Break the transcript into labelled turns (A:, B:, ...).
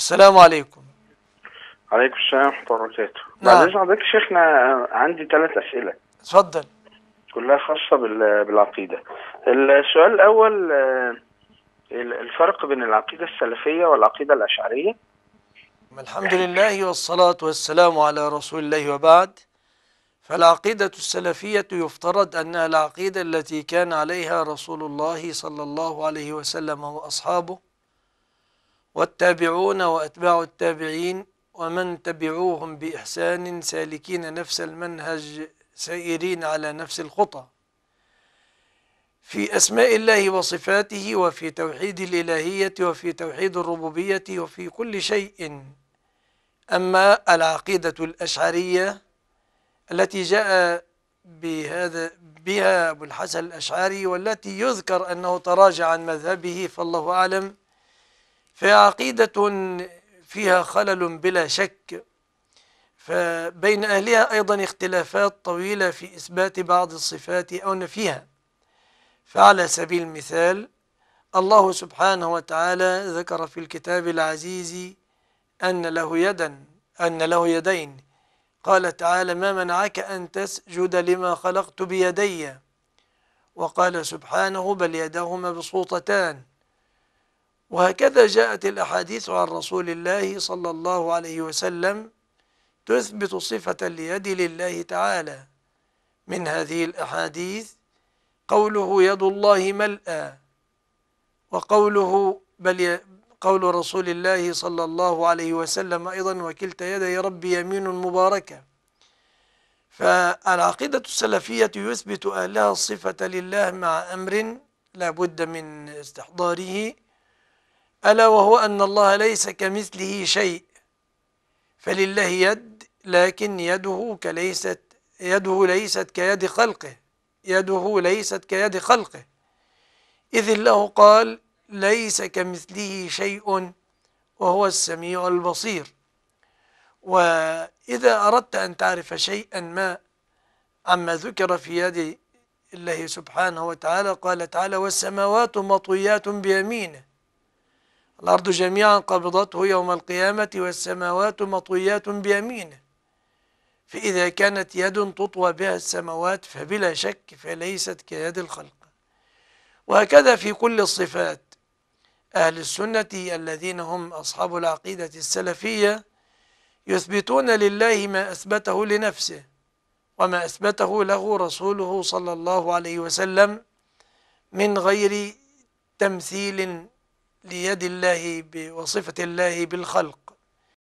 A: السلام عليكم عليكم السلام ورحمة الله وبركاته نعم معلش حضرتك شيخنا عندي ثلاث أسئلة اتفضل كلها خاصة بالعقيدة السؤال الأول آه، الفرق بين العقيدة السلفية والعقيدة الأشعرية الحمد لله والصلاة والسلام على رسول الله وبعد فالعقيدة السلفية يفترض أنها العقيدة التي كان عليها رسول الله صلى الله عليه وسلم وأصحابه والتابعون وأتباع التابعين ومن تبعوهم بإحسان سالكين نفس المنهج سائرين على نفس الخطى في أسماء الله وصفاته وفي توحيد الإلهية وفي توحيد الربوبية وفي كل شيء أما العقيدة الأشعرية التي جاء بهذا بها أبو الحسن الأشعري والتي يذكر أنه تراجع عن مذهبه فالله أعلم فعقيدة فيها خلل بلا شك فبين أهلها أيضا اختلافات طويلة في إثبات بعض الصفات أو نفيها فعلى سبيل المثال الله سبحانه وتعالى ذكر في الكتاب العزيز أن له يدا أن له يدين قال تعالى ما منعك أن تسجد لما خلقت بيدي وقال سبحانه بل يداه مبسوطتان وهكذا جاءت الأحاديث عن رسول الله صلى الله عليه وسلم تثبت صفة اليد لله تعالى من هذه الأحاديث قوله يد الله ملأى وقوله بل قول رسول الله صلى الله عليه وسلم أيضا وكلتا يدي ربي يمين مباركة فالعقيدة السلفية يثبت أهلها الصفة لله مع أمر لا بد من استحضاره ألا وهو أن الله ليس كمثله شيء فلله يد لكن يده كليست يده ليست كيد خلقه يده ليست كيد خلقه إذ الله قال ليس كمثله شيء وهو السميع البصير وإذا أردت أن تعرف شيئا ما عما ذكر في يد الله سبحانه وتعالى قال تعالى والسماوات مطويات بيمينه الأرض جميعا قبضته يوم القيامة والسماوات مطويات بيمينه فإذا كانت يد تطوى بها السماوات فبلا شك فليست كيد الخلق وهكذا في كل الصفات أهل السنة الذين هم أصحاب العقيدة السلفية يثبتون لله ما أثبته لنفسه وما أثبته له رسوله صلى الله عليه وسلم من غير تمثيل ليد الله وصفة الله بالخلق